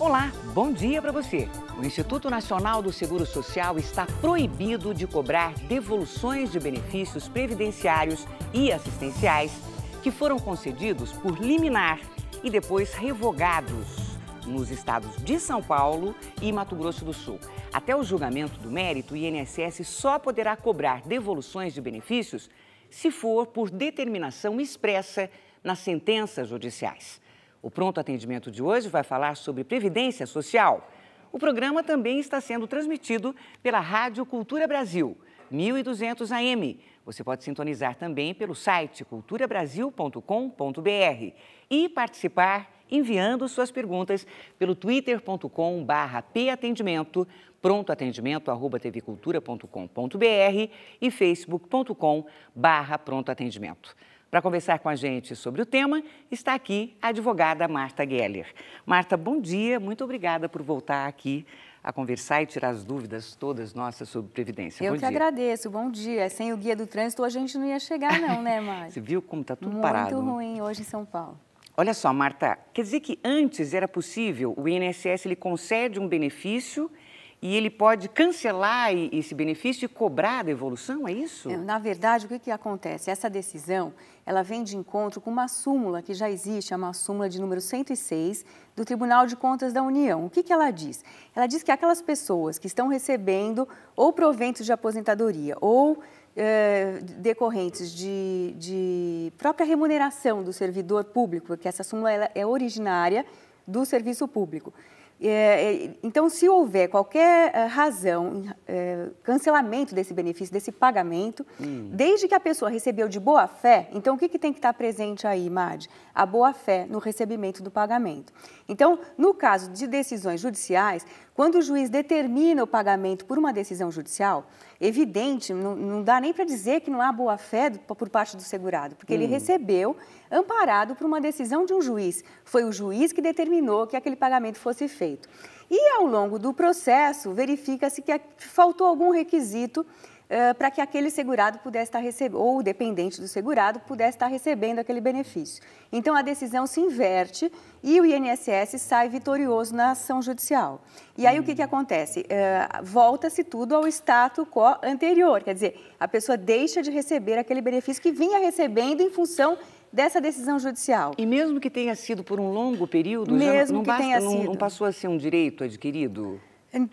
Olá, bom dia para você. O Instituto Nacional do Seguro Social está proibido de cobrar devoluções de benefícios previdenciários e assistenciais que foram concedidos por liminar e depois revogados nos estados de São Paulo e Mato Grosso do Sul. Até o julgamento do mérito, o INSS só poderá cobrar devoluções de benefícios se for por determinação expressa nas sentenças judiciais. O pronto atendimento de hoje vai falar sobre previdência social. O programa também está sendo transmitido pela Rádio Cultura Brasil, 1200 AM. Você pode sintonizar também pelo site culturabrasil.com.br e participar enviando suas perguntas pelo twitter.com.br barra patendimento, prontoatendimento e facebook.com.br barra prontoatendimento. Para conversar com a gente sobre o tema, está aqui a advogada Marta Geller. Marta, bom dia, muito obrigada por voltar aqui a conversar e tirar as dúvidas todas nossas sobre previdência. Eu bom que dia. agradeço, bom dia. Sem o guia do trânsito a gente não ia chegar não, né, Mari? Você viu como está tudo Muito parado? Muito né? ruim hoje em São Paulo. Olha só, Marta, quer dizer que antes era possível o INSS lhe concede um benefício e ele pode cancelar esse benefício e cobrar a devolução, é isso? É, na verdade, o que, que acontece? Essa decisão, ela vem de encontro com uma súmula que já existe, é uma súmula de número 106 do Tribunal de Contas da União. O que, que ela diz? Ela diz que aquelas pessoas que estão recebendo ou proventos de aposentadoria ou eh, decorrentes de, de própria remuneração do servidor público, que essa súmula é originária do serviço público. É, é, então, se houver qualquer eh, razão, eh, cancelamento desse benefício, desse pagamento, hum. desde que a pessoa recebeu de boa fé, então o que, que tem que estar presente aí, Mad? A boa fé no recebimento do pagamento. Então, no caso de decisões judiciais, quando o juiz determina o pagamento por uma decisão judicial, evidente, não, não dá nem para dizer que não há boa-fé por parte do segurado, porque hum. ele recebeu amparado por uma decisão de um juiz. Foi o juiz que determinou que aquele pagamento fosse feito. E ao longo do processo, verifica-se que faltou algum requisito eh, para que aquele segurado pudesse estar recebendo, ou o dependente do segurado pudesse estar recebendo aquele benefício. Então a decisão se inverte e o INSS sai vitorioso na ação judicial. E aí hum. o que, hum. que acontece? Uh, Volta-se tudo ao status quo anterior, quer dizer, a pessoa deixa de receber aquele benefício que vinha recebendo em função dessa decisão judicial. E mesmo que tenha sido por um longo período, mesmo não, não que basta, tenha não, sido. não passou a ser um direito adquirido?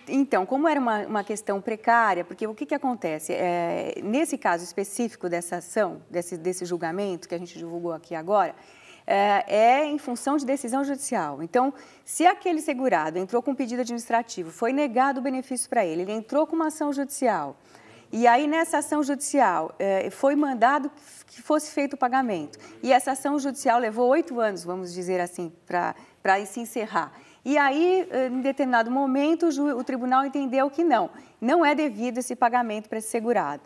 Então, como era uma, uma questão precária, porque o que, que acontece? É, nesse caso específico dessa ação, desse, desse julgamento que a gente divulgou aqui agora, é, é, em função de decisão judicial. Então, se aquele segurado entrou com pedido administrativo, foi negado o benefício para ele, ele entrou com uma ação judicial, e aí, nessa ação judicial, é, foi mandado que fosse feito o pagamento. E essa ação judicial levou oito anos, vamos dizer assim, para se encerrar. E aí, é, em determinado momento, o tribunal entendeu que não, não é devido esse pagamento para esse segurado.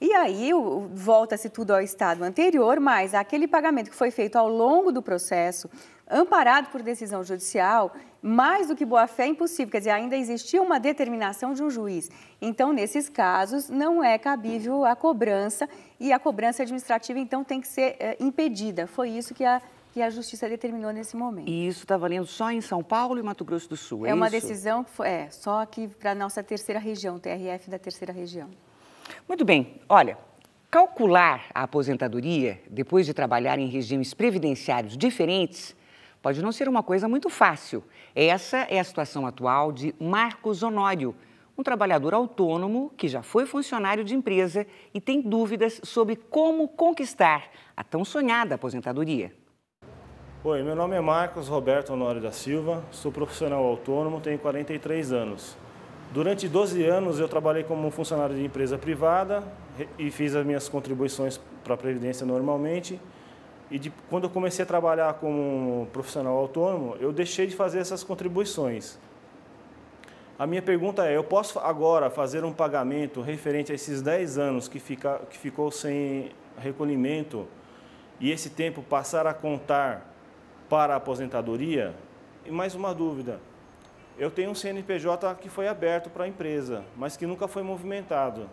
E aí volta-se tudo ao estado anterior, mas aquele pagamento que foi feito ao longo do processo, amparado por decisão judicial, mais do que boa-fé é impossível, quer dizer, ainda existia uma determinação de um juiz. Então, nesses casos, não é cabível a cobrança e a cobrança administrativa, então, tem que ser é, impedida. Foi isso que a que a justiça determinou nesse momento. E isso está valendo só em São Paulo e Mato Grosso do Sul, é, é uma isso? decisão, é, só aqui para a nossa terceira região, TRF da terceira região. Muito bem, olha, calcular a aposentadoria depois de trabalhar em regimes previdenciários diferentes pode não ser uma coisa muito fácil. Essa é a situação atual de Marcos Honório, um trabalhador autônomo que já foi funcionário de empresa e tem dúvidas sobre como conquistar a tão sonhada aposentadoria. Oi, meu nome é Marcos Roberto Honório da Silva, sou profissional autônomo, tenho 43 anos. Durante 12 anos eu trabalhei como funcionário de empresa privada e fiz as minhas contribuições para a Previdência normalmente. E de, quando eu comecei a trabalhar como profissional autônomo, eu deixei de fazer essas contribuições. A minha pergunta é: eu posso agora fazer um pagamento referente a esses 10 anos que, fica, que ficou sem recolhimento e esse tempo passar a contar para a aposentadoria? E mais uma dúvida: eu tenho um CNPJ que foi aberto para a empresa, mas que nunca foi movimentado.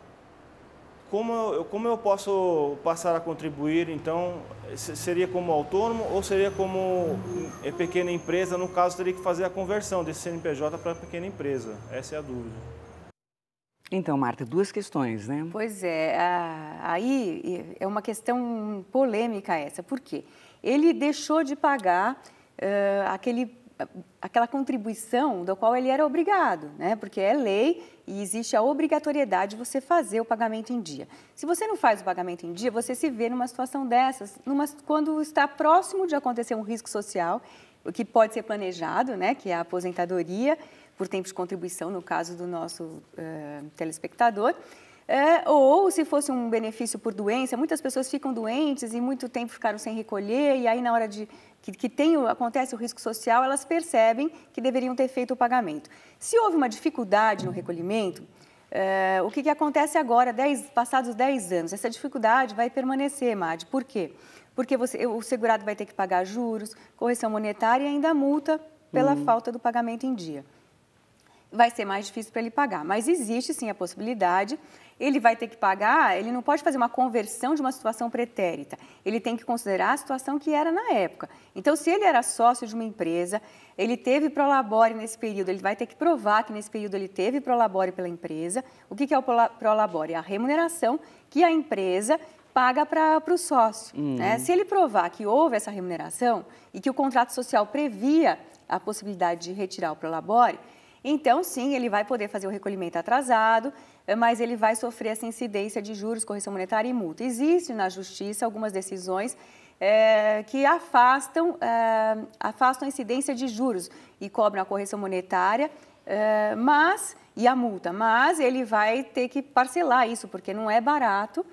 Como eu, como eu posso passar a contribuir, então, seria como autônomo ou seria como pequena empresa? No caso, teria que fazer a conversão desse CNPJ para pequena empresa. Essa é a dúvida. Então, Marta, duas questões, né? Pois é, a, aí é uma questão polêmica essa. Por quê? Ele deixou de pagar uh, aquele aquela contribuição da qual ele era obrigado, né? Porque é lei e existe a obrigatoriedade de você fazer o pagamento em dia. Se você não faz o pagamento em dia, você se vê numa situação dessas, numa, quando está próximo de acontecer um risco social, o que pode ser planejado, né? Que é a aposentadoria por tempo de contribuição, no caso do nosso uh, telespectador. É, ou se fosse um benefício por doença, muitas pessoas ficam doentes e muito tempo ficaram sem recolher, e aí na hora de que, que tem, acontece o risco social, elas percebem que deveriam ter feito o pagamento. Se houve uma dificuldade no recolhimento, é, o que, que, acontece agora, dez, passados 10 anos? Essa dificuldade vai permanecer, Mad. Por quê? Porque você, o segurado vai ter que pagar juros, correção monetária e ainda multa pela hum. falta do pagamento em dia vai ser mais difícil para ele pagar. Mas existe sim a possibilidade. Ele vai ter que pagar, ele não pode fazer uma conversão de uma situação pretérita. Ele tem que considerar a situação que era na época. Então, se ele era sócio de uma empresa, ele teve prolabore nesse período, ele vai ter que provar que nesse período ele teve prolabore pela empresa. O que é o prolabore? É a remuneração que a empresa paga para o sócio. Hum. Né? Se ele provar que houve essa remuneração e que o contrato social previa a possibilidade de retirar o prolabore, então, sim, ele vai poder fazer o recolhimento atrasado, eh, mas ele vai sofrer essa incidência de juros, correção monetária e multa. Existe na Justiça algumas decisões é, que afastam, é, afastam a incidência de juros e cobram a correção monetária, é, mas e a multa, mas ele vai ter que parcelar isso porque não é barato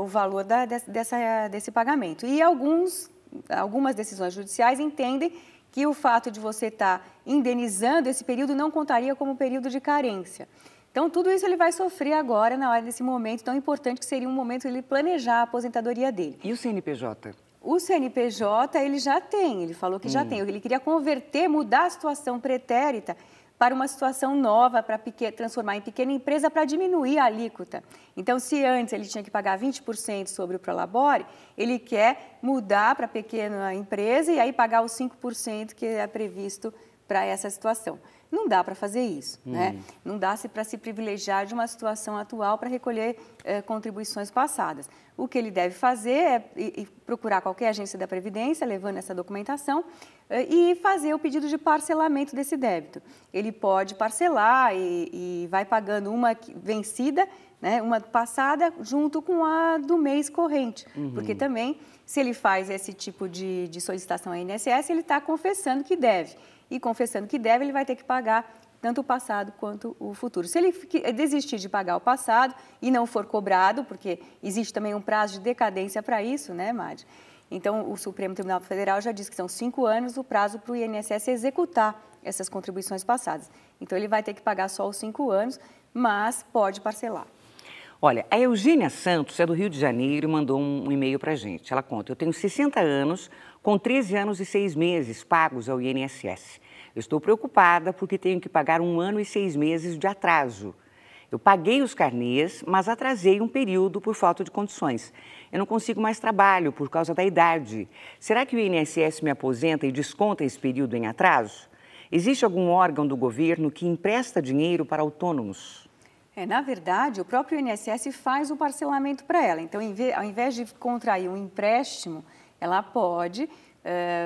o valor da, dessa, desse pagamento. E alguns, algumas decisões judiciais entendem que o fato de você estar tá indenizando esse período não contaria como período de carência. Então, tudo isso ele vai sofrer agora, na hora desse momento tão importante, que seria um momento ele planejar a aposentadoria dele. E o CNPJ? O CNPJ, ele já tem, ele falou que hum. já tem. Ele queria converter, mudar a situação pretérita para uma situação nova, para transformar em pequena empresa, para diminuir a alíquota. Então, se antes ele tinha que pagar 20% sobre o Prolabore, ele quer mudar para pequena empresa e aí pagar os 5% que é previsto para essa situação. Não dá para fazer isso, né? Uhum. Não dá para se privilegiar de uma situação atual para recolher eh, contribuições passadas. O que ele deve fazer é e, e procurar qualquer agência da Previdência, levando essa documentação, eh, e fazer o pedido de parcelamento desse débito. Ele pode parcelar e, e vai pagando uma vencida né, uma passada junto com a do mês corrente. Uhum. Porque também, se ele faz esse tipo de, de solicitação à INSS, ele está confessando que deve e confessando que deve, ele vai ter que pagar tanto o passado quanto o futuro. Se ele eh, desistir de pagar o passado e não for cobrado, porque existe também um prazo de decadência para isso, né, Madi? Então, o Supremo Tribunal Federal já diz que são cinco anos o prazo para o INSS executar essas contribuições passadas. Então, ele vai ter que pagar só os cinco anos, mas pode parcelar. Olha, a Eugênia Santos é do Rio de Janeiro e mandou um e-mail para a gente. Ela conta: Eu tenho 60 anos, com 13 anos e 6 meses pagos ao INSS. estou preocupada porque tenho que pagar um ano e seis meses de atraso. Eu paguei os carnês, mas atrasei um período por falta de condições. Eu não consigo mais trabalho por causa da idade. Será que o INSS me aposenta e desconta esse período em atraso? Existe algum órgão do governo que empresta dinheiro para autônomos? É, na verdade, o próprio INSS faz o parcelamento para ela. Então, ao invés de contrair um empréstimo, ela pode uh,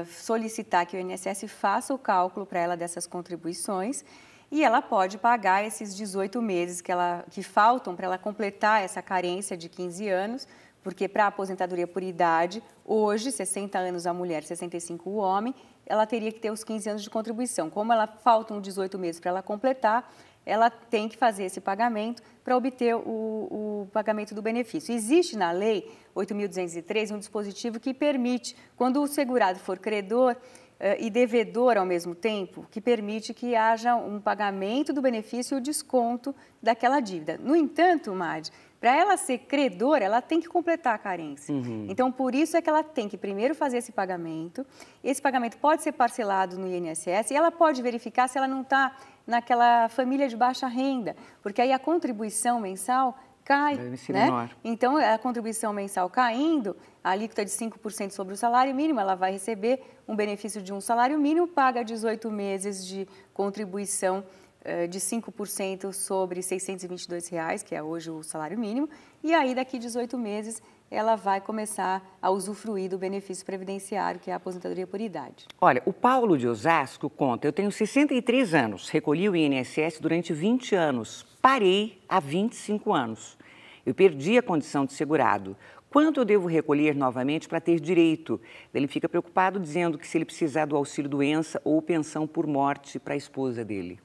solicitar que o INSS faça o cálculo para ela dessas contribuições e ela pode pagar esses 18 meses que, ela, que faltam para ela completar essa carência de 15 anos, porque para a aposentadoria por idade, hoje, 60 anos a mulher, 65 o homem, ela teria que ter os 15 anos de contribuição. Como ela faltam 18 meses para ela completar, ela tem que fazer esse pagamento para obter o, o, pagamento do benefício. Existe na Lei 8.203 um dispositivo que permite, quando o segurado for credor eh, e devedor ao mesmo tempo, que permite que haja um pagamento do benefício e o desconto daquela dívida. No entanto, Mad, para ela ser credora, ela tem que completar a carência. Uhum. Então, por isso é que ela tem que primeiro fazer esse pagamento. Esse pagamento pode ser parcelado no INSS e ela pode verificar se ela não está naquela família de baixa renda, porque aí a contribuição mensal cai, né? Menor. Então, a contribuição mensal caindo, a alíquota de 5% sobre o salário mínimo, ela vai receber um benefício de um salário mínimo, paga 18 meses de contribuição eh, de 5% sobre R$ 622, reais, que é hoje o salário mínimo, e aí daqui 18 meses ela vai começar a usufruir do benefício previdenciário, que é a aposentadoria por idade. Olha, o Paulo de Osasco conta: eu tenho 63 anos, recolhi o INSS durante 20 anos, parei há 25 anos. Eu perdi a condição de segurado. Quanto eu devo recolher novamente para ter direito? Ele fica preocupado dizendo que se ele precisar do auxílio doença ou pensão por morte para a esposa dele.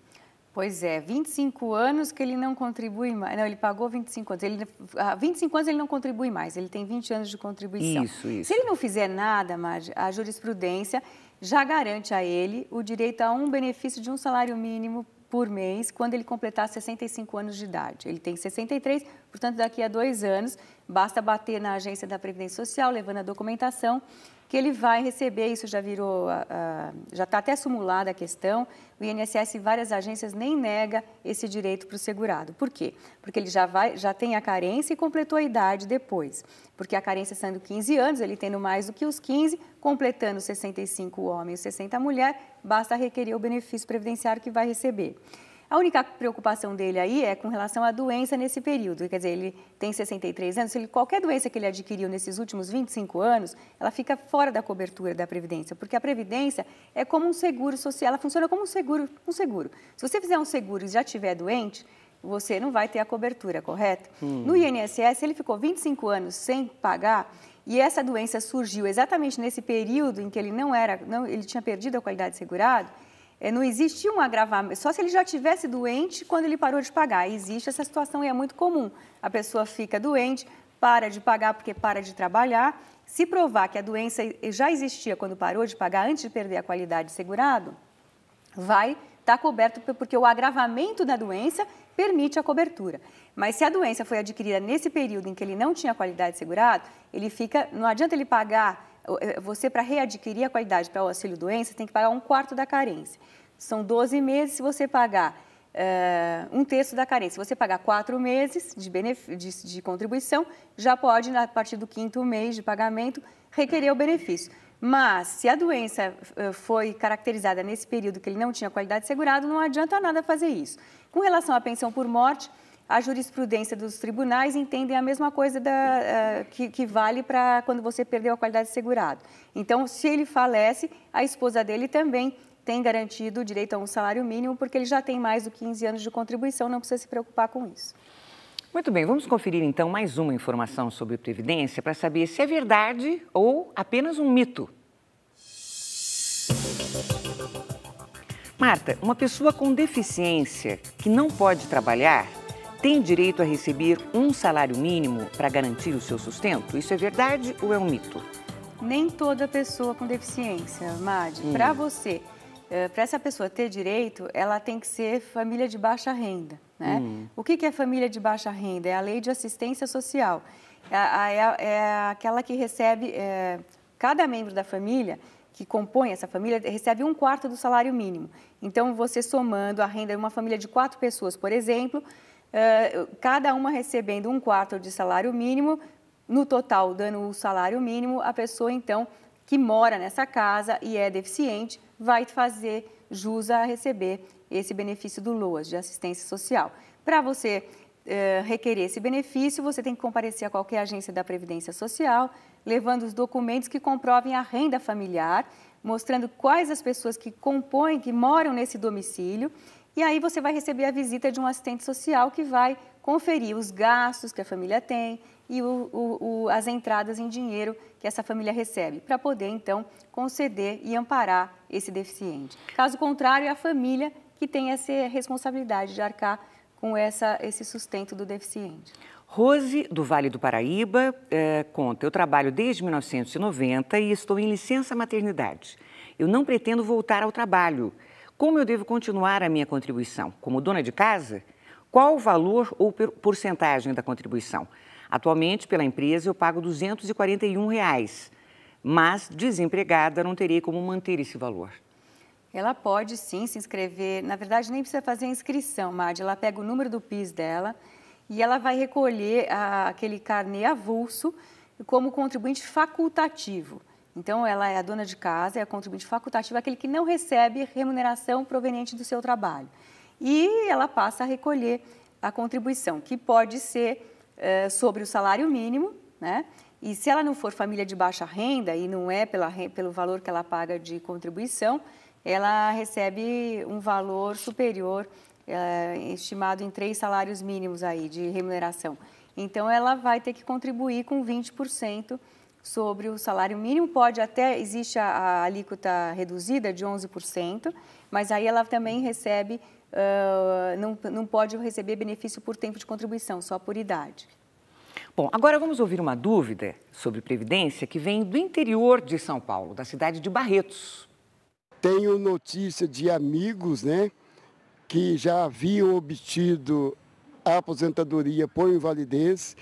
Pois é, 25 anos que ele não contribui mais. Não, ele pagou 25 anos. Ele, há ah, 25 anos ele não contribui mais, ele tem 20 anos de contribuição. Isso, isso. Se ele não fizer nada, Marge, a jurisprudência já garante a ele o direito a um benefício de um salário mínimo por mês quando ele completar 65 anos de idade. Ele tem 63, portanto, daqui a dois anos, basta bater na agência da Previdência Social, levando a documentação que ele vai receber, isso já virou, já está até sumulada a questão, o INSS e várias agências nem nega esse direito para o segurado. Por quê? Porque ele já, vai, já tem a carência e completou a idade depois. Porque a carência sendo 15 anos, ele tendo mais do que os 15, completando 65 homens e 60 mulher, basta requerer o benefício previdenciário que vai receber. A única preocupação dele aí é com relação à doença nesse período. Quer dizer, ele tem 63 anos, ele, qualquer doença que ele adquiriu nesses últimos 25 anos, ela fica fora da cobertura da Previdência, porque a Previdência é como um seguro social, ela funciona como um seguro. Um seguro. Se você fizer um seguro e já estiver doente, você não vai ter a cobertura, correto? Hum. No INSS, ele ficou 25 anos sem pagar e essa doença surgiu exatamente nesse período em que ele não era, não, ele tinha perdido a qualidade de segurado é, não existe um agravamento, só se ele já tivesse doente quando ele parou de pagar. Existe essa situação e é muito comum. A pessoa fica doente, para de pagar porque para de trabalhar. Se provar que a doença já existia quando parou de pagar antes de perder a qualidade de segurado, vai estar tá coberto porque o agravamento da doença permite a cobertura. Mas se a doença foi adquirida nesse período em que ele não tinha qualidade segurado, ele fica, não adianta ele pagar é, você para readquirir a qualidade para o auxílio doença tem que pagar um quarto da carência. São 12 meses, se você pagar uh, um terço da carência, se você pagar quatro meses de, de, de contribuição, já pode, a partir do quinto mês de pagamento, requerer o benefício. Mas, se a doença eh, foi caracterizada nesse período que ele não tinha qualidade segurada, não adianta nada fazer isso. Com relação à pensão por morte, a jurisprudência dos tribunais entende a mesma coisa da, uh, que, que, vale para quando você perdeu a qualidade de segurado. Então, se ele falece, a esposa dele também tem garantido o direito a um salário mínimo, porque ele já tem mais do que 15 anos de contribuição, não precisa se preocupar com isso. Muito bem, vamos conferir então mais uma informação sobre Previdência para saber se é verdade ou apenas um mito. Marta, uma pessoa com deficiência que não pode trabalhar tem direito a receber um salário mínimo para garantir o seu sustento? Isso é verdade ou é um mito? Nem toda pessoa com deficiência, Madi. Hum. Para você, eh, para essa pessoa ter direito, ela tem que ser família de baixa renda. Né? Hum. O que é família de baixa renda? É a lei de assistência social. É, é, é aquela que recebe, é, cada membro da família que compõe essa família recebe um quarto do salário mínimo. Então, você somando a renda de uma família de quatro pessoas, por exemplo, eh, cada uma recebendo um quarto de salário mínimo, no total dando o salário mínimo, a pessoa então que mora nessa casa e é deficiente vai fazer jus a receber esse benefício do LOAS, de assistência social. Para você eh, requerer esse benefício, você tem que comparecer a qualquer agência da Previdência Social, levando os documentos que comprovem a renda familiar, mostrando quais as pessoas que compõem, que moram nesse domicílio e aí você vai receber a visita de um assistente social que vai conferir os gastos que a família tem e o, o, o, as entradas em dinheiro que essa família recebe, para poder então conceder e amparar esse deficiente. Caso contrário, é a família que tem essa responsabilidade de arcar com essa, esse sustento do deficiente. Rose, do Vale do Paraíba, é, conta: Eu trabalho desde 1990 e estou em licença maternidade. Eu não pretendo voltar ao trabalho como eu devo continuar a minha contribuição? Como dona de casa? Qual o valor ou porcentagem da contribuição? Atualmente, pela empresa, eu pago R$ 241, reais, mas desempregada não terei como manter esse valor. Ela pode sim se inscrever. Na verdade, nem precisa fazer a inscrição, Madi. Ela pega o número do PIS dela e ela vai recolher a, aquele carnê avulso como contribuinte facultativo. Então, ela é a dona de casa, é a contribuinte facultativa, aquele que não recebe remuneração proveniente do seu trabalho. E ela passa a recolher a contribuição, que pode ser é, sobre o salário mínimo, né? E se ela não for família de baixa renda e não é pela, pelo valor que ela paga de contribuição, ela recebe um valor superior, é, estimado em três salários mínimos aí de remuneração. Então, ela vai ter que contribuir com 20% sobre o salário mínimo. Pode até, existe a, a alíquota reduzida de 11%, mas aí ela também recebe, uh, não, não pode receber benefício por tempo de contribuição, só por idade. Bom, agora vamos ouvir uma dúvida sobre Previdência que vem do interior de São Paulo, da cidade de Barretos. Tenho notícia de amigos, né, que já haviam obtido a aposentadoria por invalidez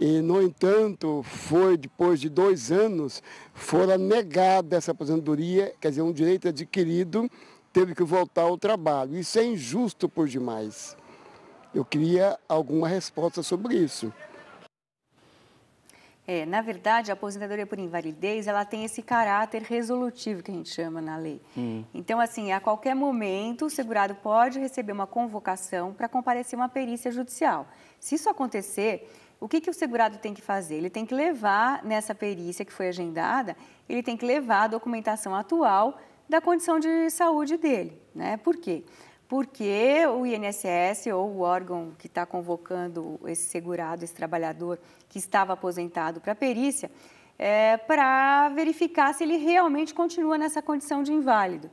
e, no entanto, foi depois de dois anos, fora negada essa aposentadoria, quer dizer, um direito adquirido, teve que voltar ao trabalho. Isso é injusto por demais. Eu queria alguma resposta sobre isso. É, na verdade, a aposentadoria por invalidez, ela tem esse caráter resolutivo que a gente chama na lei. Hum. Então, assim, a qualquer momento, o segurado pode receber uma convocação para comparecer uma perícia judicial. Se isso acontecer, o que, que o segurado tem que fazer? Ele tem que levar, nessa perícia que foi agendada, ele tem que levar a documentação atual da condição de saúde dele. Né? Por quê? Porque o INSS ou o órgão que está convocando esse segurado, esse trabalhador que estava aposentado para a perícia, é, para verificar se ele realmente continua nessa condição de inválido.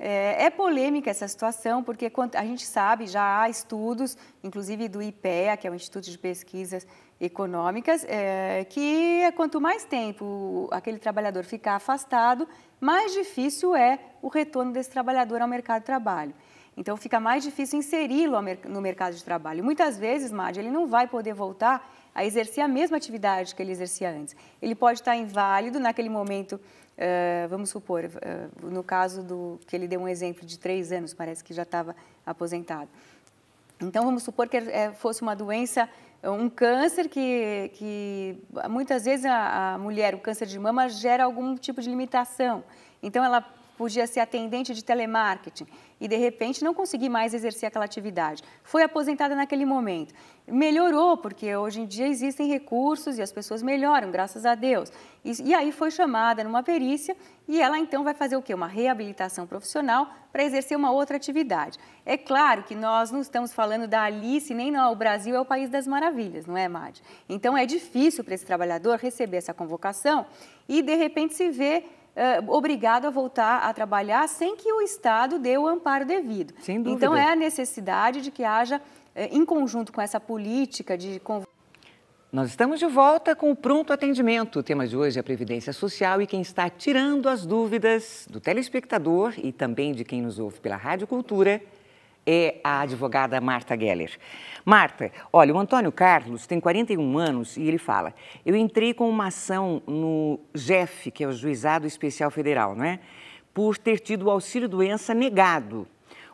É, é, polêmica essa situação, porque a gente sabe, já há estudos, inclusive do IPEA, que é o Instituto de Pesquisas Econômicas, é, que é quanto mais tempo aquele trabalhador ficar afastado, mais difícil é o retorno desse trabalhador ao mercado de trabalho. Então fica mais difícil inseri-lo no mercado de trabalho. muitas vezes, Madi, ele não vai poder voltar a exercer a mesma atividade que ele exercia antes. Ele pode estar inválido naquele momento eh, vamos supor, uh, no caso do que ele deu um exemplo de três anos, parece que já estava aposentado. Então, vamos supor que eh, fosse uma doença, um câncer que, que muitas vezes a, a mulher, o câncer de mama gera algum tipo de limitação. Então, ela podia ser atendente de telemarketing e de repente não conseguir mais exercer aquela atividade. Foi aposentada naquele momento. Melhorou, porque hoje em dia existem recursos e as pessoas melhoram, graças a Deus. E, e aí foi chamada numa perícia e ela então vai fazer o quê? Uma reabilitação profissional para exercer uma outra atividade. É claro que nós não estamos falando da Alice, nem não, o Brasil é o país das maravilhas, não é, Mad? Então é difícil para esse trabalhador receber essa convocação e de repente se ver obrigado a voltar a trabalhar sem que o Estado dê o amparo devido. Sem então, dúvida. Então, é a necessidade de que haja, em conjunto com essa política de nós estamos de volta com o Pronto Atendimento. O tema de hoje é a Previdência Social e quem está tirando as dúvidas do telespectador e também de quem nos ouve pela Rádio Cultura é a advogada Marta Geller. Marta, olha, o Antônio Carlos tem 41 anos e ele fala: eu entrei com uma ação no GEF, que é o Juizado Especial Federal, é, Por ter tido o auxílio-doença negado.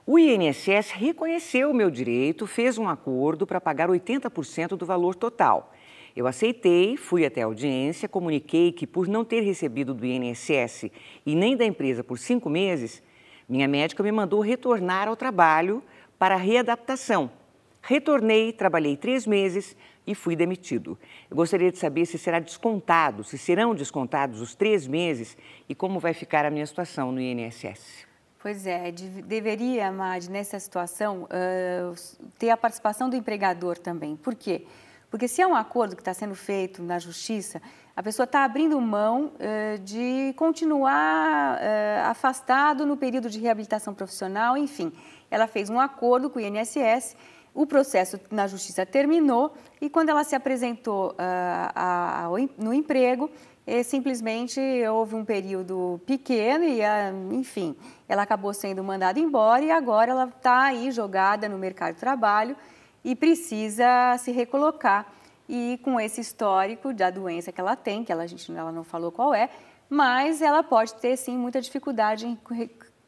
O INSS reconheceu o meu direito, fez um acordo para pagar 80% do valor total. Eu aceitei, fui até a audiência, comuniquei que, por não ter recebido do INSS e nem da empresa por cinco meses, minha médica me mandou retornar ao trabalho para readaptação. Retornei, trabalhei três meses e fui demitido. Eu gostaria de saber se será descontado, se serão descontados os três meses e como vai ficar a minha situação no INSS. Pois é, de, deveria, Mad, nessa situação, uh, ter a participação do empregador também. Por quê? Porque se é um acordo que está sendo feito na justiça, a pessoa está abrindo mão uh, de continuar uh, afastado no período de reabilitação profissional, enfim. Ela fez um acordo com o INSS, o processo na justiça terminou e quando ela se apresentou uh, a, a, no emprego, simplesmente houve um período pequeno e, enfim, ela acabou sendo mandada embora e agora ela está aí jogada no mercado de trabalho e precisa se recolocar e com esse histórico da doença que ela tem, que ela, a gente ela não falou qual é, mas ela pode ter sim muita dificuldade em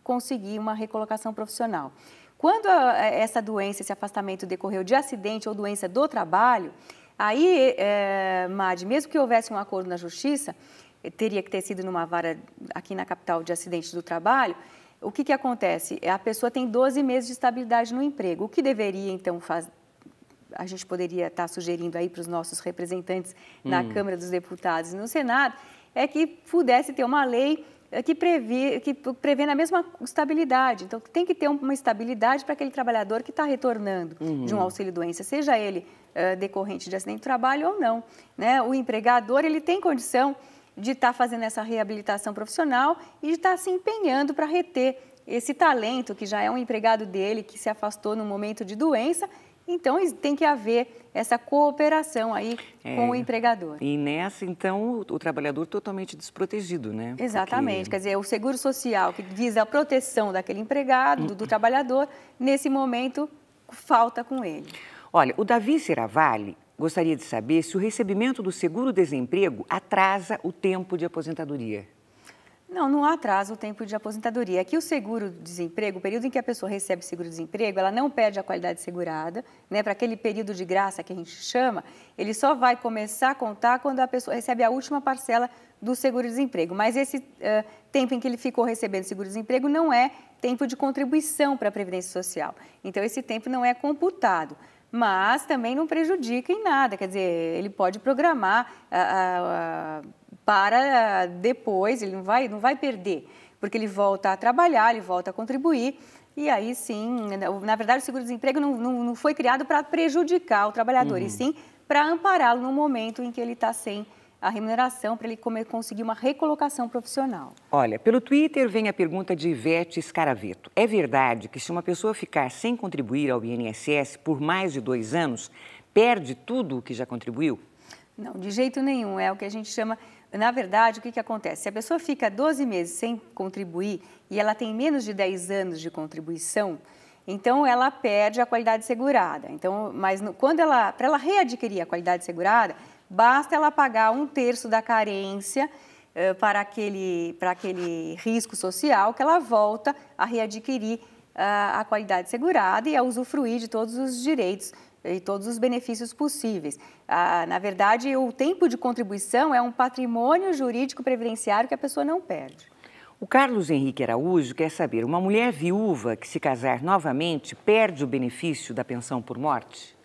conseguir uma recolocação profissional. Quando essa doença, esse afastamento decorreu de acidente ou doença do trabalho, aí, é, Mad, mesmo que houvesse um acordo na justiça, eh, teria que ter sido numa vara aqui na capital de acidente do trabalho, o que, que acontece? A pessoa tem 12 meses de estabilidade no emprego. O que deveria, então, fazer? a gente poderia estar tá sugerindo aí para os nossos representantes hum. na hum. Câmara dos Deputados e no Senado, é que pudesse ter uma lei eh, que prevê, que prevê na mesma estabilidade. Então, tem que ter uma estabilidade para aquele trabalhador que está retornando uhum. de um uhum. auxílio-doença, seja ele uh, decorrente de acidente de trabalho ou não. Né? O empregador ele tem condição de estar tá fazendo essa reabilitação profissional e de estar tá se empenhando para reter esse talento que já é um empregado dele, que se afastou no momento de doença então, tem que haver essa cooperação aí é, com o empregador. E nessa, então, o, trabalhador totalmente desprotegido, né? Exatamente. Porque... Quer dizer, é o seguro social que visa a proteção daquele empregado, do, do uhum. trabalhador, nesse momento, falta com ele. Olha, o Davi Seravalli gostaria de saber se o recebimento do seguro-desemprego atrasa o tempo de aposentadoria. Não, não há atraso o tempo de aposentadoria. Aqui o seguro-desemprego, o período em que a pessoa recebe seguro-desemprego, ela não perde a qualidade segurada, né? Para aquele período de graça que a gente chama, ele só vai começar a contar quando a pessoa recebe a última parcela do seguro-desemprego. Mas esse uh, tempo em que ele ficou recebendo seguro-desemprego não é tempo de contribuição para a Previdência Social. Então, esse tempo não é computado mas também não prejudica em nada. Quer dizer, ele pode programar a, a para depois, ele não vai, não vai perder, porque ele volta a trabalhar, ele volta a contribuir. E aí sim, né, na verdade, o seguro-desemprego não, não, não, foi criado para prejudicar o trabalhador, uhum. e sim para ampará-lo no momento em que ele está sem a remuneração para ele conseguir uma recolocação profissional. Olha, pelo Twitter vem a pergunta de Ivete Escaraveto. É verdade que se uma pessoa ficar sem contribuir ao INSS por mais de dois anos, perde tudo o que já contribuiu? Não, de jeito nenhum. É o que a gente chama na verdade, o que, que acontece? Se a pessoa fica 12 meses sem contribuir e ela tem menos de 10 anos de contribuição, então ela perde a qualidade segurada. Então, mas no, quando ela, para ela readquirir a qualidade segurada, basta ela pagar um terço da carência eh, para, aquele, para aquele risco social que ela volta a readquirir ah, a qualidade segurada e a usufruir de todos os direitos e todos os benefícios possíveis. Ah, na verdade, o tempo de contribuição é um patrimônio jurídico previdenciário que a pessoa não perde. O Carlos Henrique Araújo quer saber: uma mulher viúva que se casar novamente perde o benefício da pensão por morte?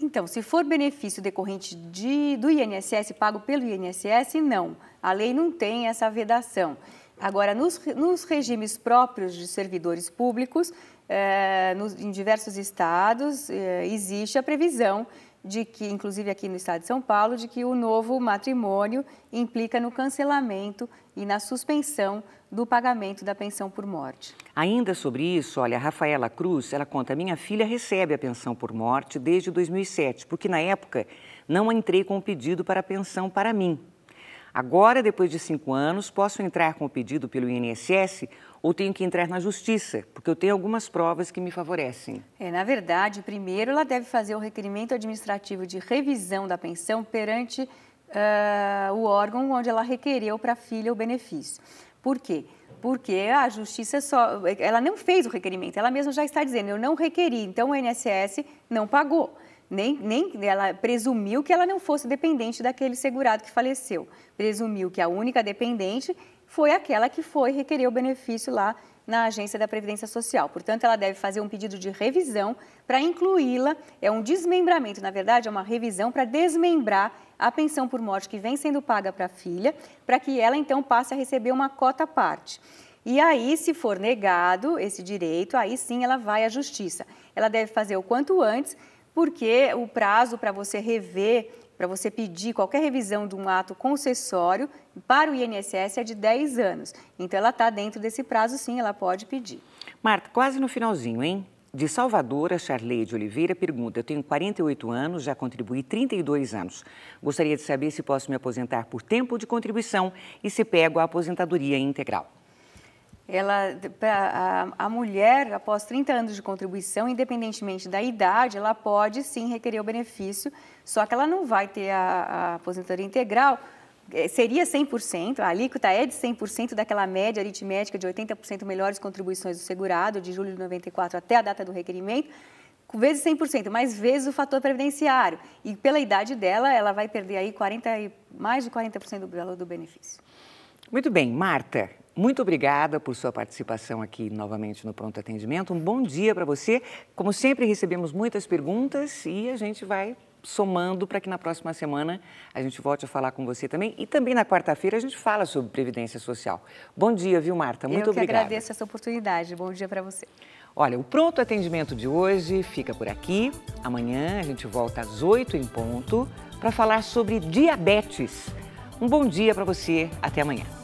Então, se for benefício decorrente de, do INSS, pago pelo INSS, não. A lei não tem essa vedação. Agora, nos, nos regimes próprios de servidores públicos, é, em diversos estados é, existe a previsão de que, inclusive aqui no estado de São Paulo, de que o novo matrimônio implica no cancelamento e na suspensão do pagamento da pensão por morte. Ainda sobre isso, olha, a Rafaela Cruz, ela conta: minha filha recebe a pensão por morte desde 2007, porque na época não entrei com o pedido para a pensão para mim. Agora, depois de cinco anos, posso entrar com o pedido pelo INSS ou tenho que entrar na justiça, porque eu tenho algumas provas que me favorecem. É, na verdade, primeiro ela deve fazer o requerimento administrativo de revisão da pensão perante uh, o órgão onde ela requereu para a filha o benefício. Por quê? Porque a justiça só. Ela não fez o requerimento, ela mesma já está dizendo, eu não requeri, então o INSS não pagou. Nem, nem ela presumiu que ela não fosse dependente daquele segurado que faleceu. Presumiu que a única dependente foi aquela que foi requerer o benefício lá na agência da Previdência Social. Portanto, ela deve fazer um pedido de revisão para incluí-la. É um desmembramento, na verdade, é uma revisão para desmembrar a pensão por morte que vem sendo paga para a filha, para que ela então passe a receber uma cota à parte. E aí, se for negado esse direito, aí sim ela vai à justiça. Ela deve fazer o quanto antes, porque o prazo para você rever para você pedir qualquer revisão de um ato concessório para o INSS é de 10 anos. Então, ela está dentro desse prazo, sim, ela pode pedir. Marta, quase no finalzinho, hein? De Salvador, a de Oliveira pergunta: Eu tenho 48 anos, já contribuí 32 anos. Gostaria de saber se posso me aposentar por tempo de contribuição e se pego a aposentadoria integral ela, pra, a, a, mulher, após 30 anos de contribuição, independentemente da idade, ela pode sim requerer o benefício, só que ela não vai ter a, a aposentadoria integral, é, seria 100%, a alíquota é de 100% daquela média aritmética de 80% melhores contribuições do segurado, de julho de 94 até a data do requerimento, vezes 100%, mais vezes o fator previdenciário. E pela idade dela, ela vai perder aí 40, mais de 40% do valor do benefício. Muito bem, Marta, muito obrigada por sua participação aqui novamente no Pronto Atendimento. Um bom dia para você. Como sempre, recebemos muitas perguntas e a gente vai somando para que na próxima semana a gente volte a falar com você também. E também na quarta-feira a gente fala sobre Previdência Social. Bom dia, viu, Marta? Muito obrigada. Eu que obrigada. agradeço essa oportunidade. Bom dia para você. Olha, o Pronto Atendimento de hoje fica por aqui. Amanhã a gente volta às 8 em ponto para falar sobre diabetes. Um bom dia para você. Até amanhã.